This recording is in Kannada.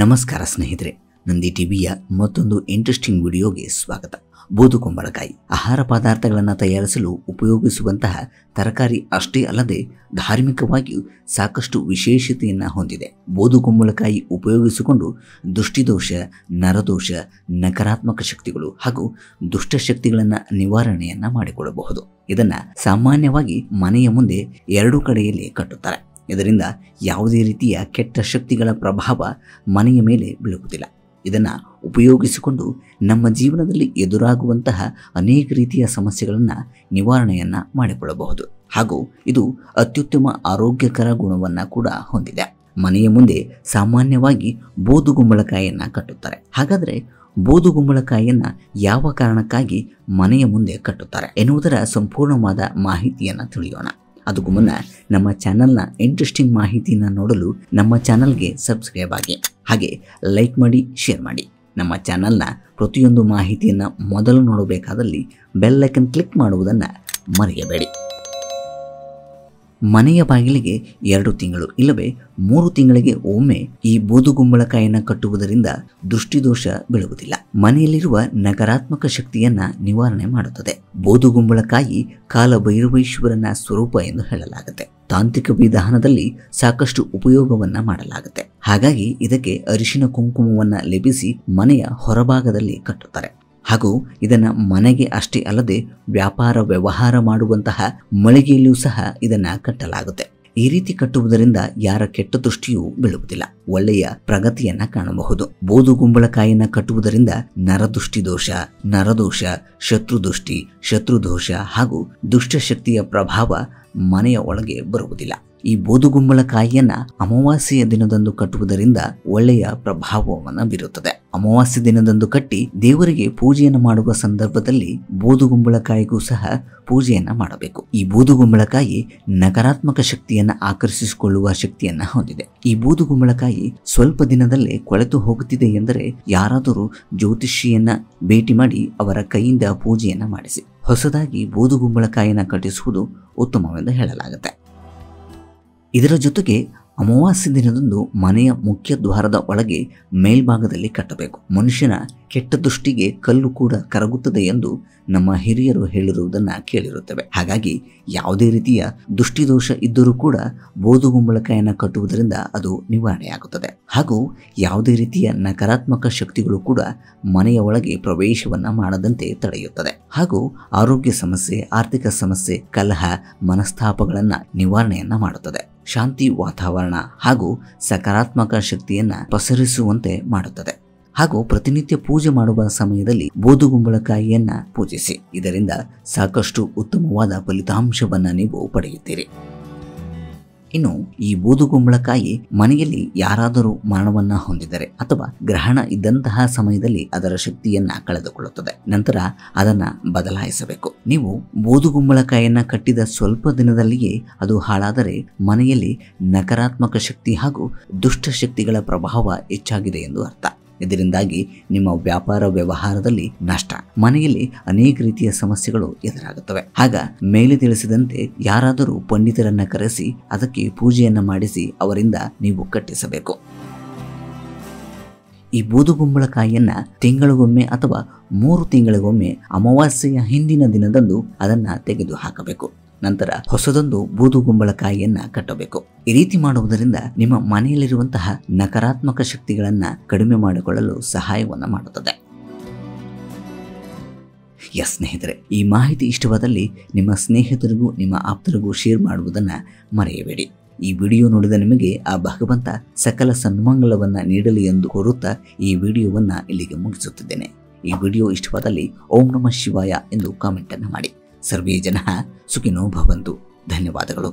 ನಮಸ್ಕಾರ ಸ್ನೇಹಿತರೆ ನಂದಿ ಟಿವಿಯ ಮತ್ತೊಂದು ಇಂಟ್ರೆಸ್ಟಿಂಗ್ ವಿಡಿಯೋಗೆ ಸ್ವಾಗತ ಕುಂಬಳಕಾಯಿ ಆಹಾರ ಪದಾರ್ಥಗಳನ್ನು ತಯಾರಿಸಲು ಉಪಯೋಗಿಸುವಂತಹ ತರಕಾರಿ ಅಷ್ಟೇ ಅಲ್ಲದೆ ಧಾರ್ಮಿಕವಾಗಿಯೂ ಸಾಕಷ್ಟು ವಿಶೇಷತೆಯನ್ನು ಹೊಂದಿದೆ ಕುಂಬಳಕಾಯಿ ಉಪಯೋಗಿಸಿಕೊಂಡು ದುಷ್ಟಿದೋಷ ನರದೋಷ ನಕಾರಾತ್ಮಕ ಶಕ್ತಿಗಳು ಹಾಗೂ ದುಷ್ಟಶಕ್ತಿಗಳನ್ನು ನಿವಾರಣೆಯನ್ನ ಮಾಡಿಕೊಳ್ಳಬಹುದು ಇದನ್ನು ಸಾಮಾನ್ಯವಾಗಿ ಮನೆಯ ಮುಂದೆ ಎರಡು ಕಡೆಯಲ್ಲಿ ಕಟ್ಟುತ್ತಾರೆ ಇದರಿಂದ ಯಾವುದೇ ರೀತಿಯ ಕೆಟ್ಟ ಶಕ್ತಿಗಳ ಪ್ರಭಾವ ಮನೆಯ ಮೇಲೆ ಬೀಳುವುದಿಲ್ಲ ಇದನ್ನು ಉಪಯೋಗಿಸಿಕೊಂಡು ನಮ್ಮ ಜೀವನದಲ್ಲಿ ಎದುರಾಗುವಂತಹ ಅನೇಕ ರೀತಿಯ ಸಮಸ್ಯೆಗಳನ್ನು ನಿವಾರಣೆಯನ್ನು ಮಾಡಿಕೊಳ್ಳಬಹುದು ಹಾಗೂ ಇದು ಅತ್ಯುತ್ತಮ ಆರೋಗ್ಯಕರ ಗುಣವನ್ನು ಕೂಡ ಹೊಂದಿದೆ ಮನೆಯ ಮುಂದೆ ಸಾಮಾನ್ಯವಾಗಿ ಬೂದುಗುಂಬಳಕಾಯಿಯನ್ನು ಕಟ್ಟುತ್ತಾರೆ ಹಾಗಾದರೆ ಬೂದುಗುಂಬಳಕಾಯಿಯನ್ನು ಯಾವ ಕಾರಣಕ್ಕಾಗಿ ಮನೆಯ ಮುಂದೆ ಕಟ್ಟುತ್ತಾರೆ ಎನ್ನುವುದರ ಸಂಪೂರ್ಣವಾದ ಮಾಹಿತಿಯನ್ನು ತಿಳಿಯೋಣ ಅದಕ್ಕೂ ಮುನ್ನ ನಮ್ಮ ಚಾನಲ್ನ ಇಂಟ್ರೆಸ್ಟಿಂಗ್ ಮಾಹಿತಿನ ನೋಡಲು ನಮ್ಮ ಚಾನಲ್ಗೆ ಸಬ್ಸ್ಕ್ರೈಬ್ ಆಗಿ ಹಾಗೆ ಲೈಕ್ ಮಾಡಿ ಶೇರ್ ಮಾಡಿ ನಮ್ಮ ಚಾನಲ್ನ ಪ್ರತಿಯೊಂದು ಮಾಹಿತಿಯನ್ನು ಮೊದಲು ನೋಡಬೇಕಾದಲ್ಲಿ ಬೆಲ್ಲೈಕನ್ ಕ್ಲಿಕ್ ಮಾಡುವುದನ್ನು ಮರೆಯಬೇಡಿ ಮನೆಯ ಬಾಗಿಲಿಗೆ ಎರಡು ತಿಂಗಳು ಇಲ್ಲವೇ ಮೂರು ತಿಂಗಳಿಗೆ ಒಮ್ಮೆ ಈ ಬೂದುಗುಂಬಳಕಾಯಿಯನ್ನು ಕಟ್ಟುವುದರಿಂದ ದೃಷ್ಟಿದೋಷ ಬೀಳುವುದಿಲ್ಲ ಮನೆಯಲ್ಲಿರುವ ನಕಾರಾತ್ಮಕ ಶಕ್ತಿಯನ್ನ ನಿವಾರಣೆ ಮಾಡುತ್ತದೆ ಬೂದುಗುಂಬಳಕಾಯಿ ಕಾಲಭೈರವೇಶ್ವರನ ಸ್ವರೂಪ ಎಂದು ಹೇಳಲಾಗುತ್ತೆ ತಾಂತ್ರಿಕ ವಿಧಾನದಲ್ಲಿ ಸಾಕಷ್ಟು ಉಪಯೋಗವನ್ನ ಮಾಡಲಾಗುತ್ತೆ ಹಾಗಾಗಿ ಇದಕ್ಕೆ ಅರಿಶಿನ ಕುಂಕುಮವನ್ನ ಲೆಪಿಸಿ ಮನೆಯ ಹೊರಭಾಗದಲ್ಲಿ ಕಟ್ಟುತ್ತಾರೆ ಹಾಗೂ ಇದನ್ನ ಮನೆಗೆ ಅಷ್ಟೇ ಅಲ್ಲದೆ ವ್ಯಾಪಾರ ವ್ಯವಹಾರ ಮಾಡುವಂತಹ ಮಳಿಗೆಯಲ್ಲೂ ಸಹ ಇದನ್ನ ಕಟ್ಟಲಾಗುತ್ತೆ ಈ ರೀತಿ ಕಟ್ಟುವುದರಿಂದ ಯಾರ ಕೆಟ್ಟ ದೃಷ್ಟಿಯೂ ಬೀಳುವುದಿಲ್ಲ ಒಳ್ಳೆಯ ಪ್ರಗತಿಯನ್ನ ಕಾಣಬಹುದು ಬೋಧು ಗುಂಬಳಕಾಯಿಯನ್ನ ಕಟ್ಟುವುದರಿಂದ ನರದೃಷ್ಟಿ ದೋಷ ನರದೋಷ ಶತ್ರು ದೋಷ ಹಾಗೂ ದುಷ್ಟಶಕ್ತಿಯ ಪ್ರಭಾವ ಮನೆಯ ಒಳಗೆ ಬರುವುದಿಲ್ಲ ಈ ಬೋದುಗುಂಬಳಕಾಯಿಯನ್ನು ಅಮಾವಾಸ್ಯೆಯ ದಿನದಂದು ಕಟ್ಟುವುದರಿಂದ ಒಳ್ಳೆಯ ಪ್ರಭಾವವನ್ನು ಬೀರುತ್ತದೆ ಅಮಾವಾಸ್ಯ ದಿನದಂದು ಕಟ್ಟಿ ದೇವರಿಗೆ ಪೂಜೆಯನ್ನು ಮಾಡುವ ಸಂದರ್ಭದಲ್ಲಿ ಬೂದುಗುಂಬಳಕಾಯಿಗೂ ಸಹ ಪೂಜೆಯನ್ನ ಮಾಡಬೇಕು ಈ ಬೂದುಗುಂಬಳಕಾಯಿ ನಕಾರಾತ್ಮಕ ಶಕ್ತಿಯನ್ನು ಆಕರ್ಷಿಸಿಕೊಳ್ಳುವ ಶಕ್ತಿಯನ್ನ ಹೊಂದಿದೆ ಈ ಬೂದುಗುಂಬಳಕಾಯಿ ಸ್ವಲ್ಪ ದಿನದಲ್ಲೇ ಕೊಳೆತು ಹೋಗುತ್ತಿದೆ ಎಂದರೆ ಯಾರಾದರೂ ಜ್ಯೋತಿಷಿಯನ್ನ ಭೇಟಿ ಮಾಡಿ ಅವರ ಕೈಯಿಂದ ಪೂಜೆಯನ್ನ ಮಾಡಿಸಿ ಹೊಸದಾಗಿ ಬೋದುಗುಂಬಳಕಾಯಿಯನ್ನು ಕಟ್ಟಿಸುವುದು ಉತ್ತಮವೆಂದು ಹೇಳಲಾಗುತ್ತೆ ಇದರ ಜೊತೆಗೆ ಅಮಾವಾಸ್ಯ ದಿನದಂದು ಮನೆಯ ಮುಖ್ಯ ದ್ವಾರದ ಒಳಗೆ ಮೇಲ್ಭಾಗದಲ್ಲಿ ಕಟ್ಟಬೇಕು ಮನುಷ್ಯನ ಕೆಟ್ಟ ದೃಷ್ಟಿಗೆ ಕಲ್ಲು ಕೂಡ ಕರಗುತ್ತದೆ ಎಂದು ನಮ್ಮ ಹಿರಿಯರು ಹೇಳಿರುವುದನ್ನು ಕೇಳಿರುತ್ತವೆ ಹಾಗಾಗಿ ಯಾವುದೇ ರೀತಿಯ ದುಷ್ಟಿದೋಷ ಇದ್ದರೂ ಕೂಡ ಬೋಧುಗುಂಬಳಕಾಯನ್ನು ಕಟ್ಟುವುದರಿಂದ ಅದು ನಿವಾರಣೆಯಾಗುತ್ತದೆ ಹಾಗೂ ಯಾವುದೇ ರೀತಿಯ ನಕಾರಾತ್ಮಕ ಶಕ್ತಿಗಳು ಕೂಡ ಮನೆಯ ಒಳಗೆ ಪ್ರವೇಶವನ್ನು ಮಾಡದಂತೆ ತಡೆಯುತ್ತದೆ ಹಾಗೂ ಆರೋಗ್ಯ ಸಮಸ್ಯೆ ಆರ್ಥಿಕ ಸಮಸ್ಯೆ ಕಲಹ ಮನಸ್ತಾಪಗಳನ್ನು ನಿವಾರಣೆಯನ್ನ ಮಾಡುತ್ತದೆ ಶಾಂತಿ ವಾತಾವರಣ ಹಾಗೂ ಸಕಾರಾತ್ಮಕ ಶಕ್ತಿಯನ್ನ ಪಸರಿಸುವಂತೆ ಮಾಡುತ್ತದೆ ಹಾಗೂ ಪ್ರತಿನಿತ್ಯ ಪೂಜೆ ಮಾಡುವ ಸಮಯದಲ್ಲಿ ಬೋಧುಗುಂಬಳಕಾಯಿಯನ್ನ ಪೂಜಿಸಿ ಇದರಿಂದ ಸಾಕಷ್ಟು ಉತ್ತಮವಾದ ಫಲಿತಾಂಶವನ್ನು ನೀವು ಪಡೆಯುತ್ತೀರಿ ಇನ್ನು ಈ ಬೂದುಗುಂಬಳಕಾಯಿ ಮನೆಯಲ್ಲಿ ಯಾರಾದರೂ ಮರಣವನ್ನ ಹೊಂದಿದರೆ ಅಥವಾ ಗ್ರಹಣ ಇದ್ದಂತಹ ಸಮಯದಲ್ಲಿ ಅದರ ಶಕ್ತಿಯನ್ನ ಕಳೆದುಕೊಳ್ಳುತ್ತದೆ ನಂತರ ಅದನ್ನ ಬದಲಾಯಿಸಬೇಕು ನೀವು ಬೂದುಗುಂಬಳಕಾಯಿಯನ್ನ ಕಟ್ಟಿದ ಸ್ವಲ್ಪ ದಿನದಲ್ಲಿಯೇ ಅದು ಹಾಳಾದರೆ ಮನೆಯಲ್ಲಿ ನಕಾರಾತ್ಮಕ ಶಕ್ತಿ ಹಾಗೂ ದುಷ್ಟ ಶಕ್ತಿಗಳ ಪ್ರಭಾವ ಹೆಚ್ಚಾಗಿದೆ ಎಂದು ಅರ್ಥ ಇದರಿಂದಾಗಿ ನಿಮ್ಮ ವ್ಯಾಪಾರ ವ್ಯವಹಾರದಲ್ಲಿ ನಷ್ಟ ಮನೆಯಲ್ಲಿ ಅನೇಕ ರೀತಿಯ ಸಮಸ್ಯೆಗಳು ಎದುರಾಗುತ್ತವೆ ಆಗ ಮೇಲೆ ತಿಳಿಸಿದಂತೆ ಯಾರಾದರೂ ಪಂಡಿತರನ್ನ ಕರೆಸಿ ಅದಕ್ಕೆ ಪೂಜೆಯನ್ನು ಮಾಡಿಸಿ ಅವರಿಂದ ನೀವು ಕಟ್ಟಿಸಬೇಕು ಈ ಬೂದುಗುಂಬಳಕಾಯಿಯನ್ನ ತಿಂಗಳಿಗೊಮ್ಮೆ ಅಥವಾ ಮೂರು ತಿಂಗಳಿಗೊಮ್ಮೆ ಅಮಾವಾಸ್ಯೆಯ ಹಿಂದಿನ ದಿನದಂದು ಅದನ್ನು ತೆಗೆದು ಹಾಕಬೇಕು ನಂತರ ಹೊಸದೊಂದು ಬೂದುಗುಂಬಳಕಾಯಿಯನ್ನ ಕಟ್ಟಬೇಕು ಈ ರೀತಿ ಮಾಡುವುದರಿಂದ ನಿಮ್ಮ ಮನೆಯಲ್ಲಿರುವಂತಹ ನಕಾರಾತ್ಮಕ ಶಕ್ತಿಗಳನ್ನ ಕಡಿಮೆ ಮಾಡಿಕೊಳ್ಳಲು ಸಹಾಯವನ್ನು ಮಾಡುತ್ತದೆ ಎಸ್ ಸ್ನೇಹಿತರೆ ಈ ಮಾಹಿತಿ ಇಷ್ಟವಾದಲ್ಲಿ ನಿಮ್ಮ ಸ್ನೇಹಿತರಿಗೂ ನಿಮ್ಮ ಆಪ್ತರಿಗೂ ಶೇರ್ ಮಾಡುವುದನ್ನು ಮರೆಯಬೇಡಿ ಈ ವಿಡಿಯೋ ನೋಡಿದ ನಿಮಗೆ ಆ ಭಗವಂತ ಸಕಲ ಸನ್ಮಂಗಲವನ್ನು ನೀಡಲಿ ಎಂದು ಕೋರುತ್ತಾ ಈ ವಿಡಿಯೋವನ್ನು ಇಲ್ಲಿಗೆ ಮುಗಿಸುತ್ತಿದ್ದೇನೆ ಈ ವಿಡಿಯೋ ಇಷ್ಟವಾದಲ್ಲಿ ಓಂ ನಮಃ ಶಿವಾಯ ಎಂದು ಕಾಮೆಂಟನ್ನು ಮಾಡಿ ಸರ್ವೇ ಜನ ಸುಖಿನೋ ಭವಂತು ಧನ್ಯವಾದಗಳು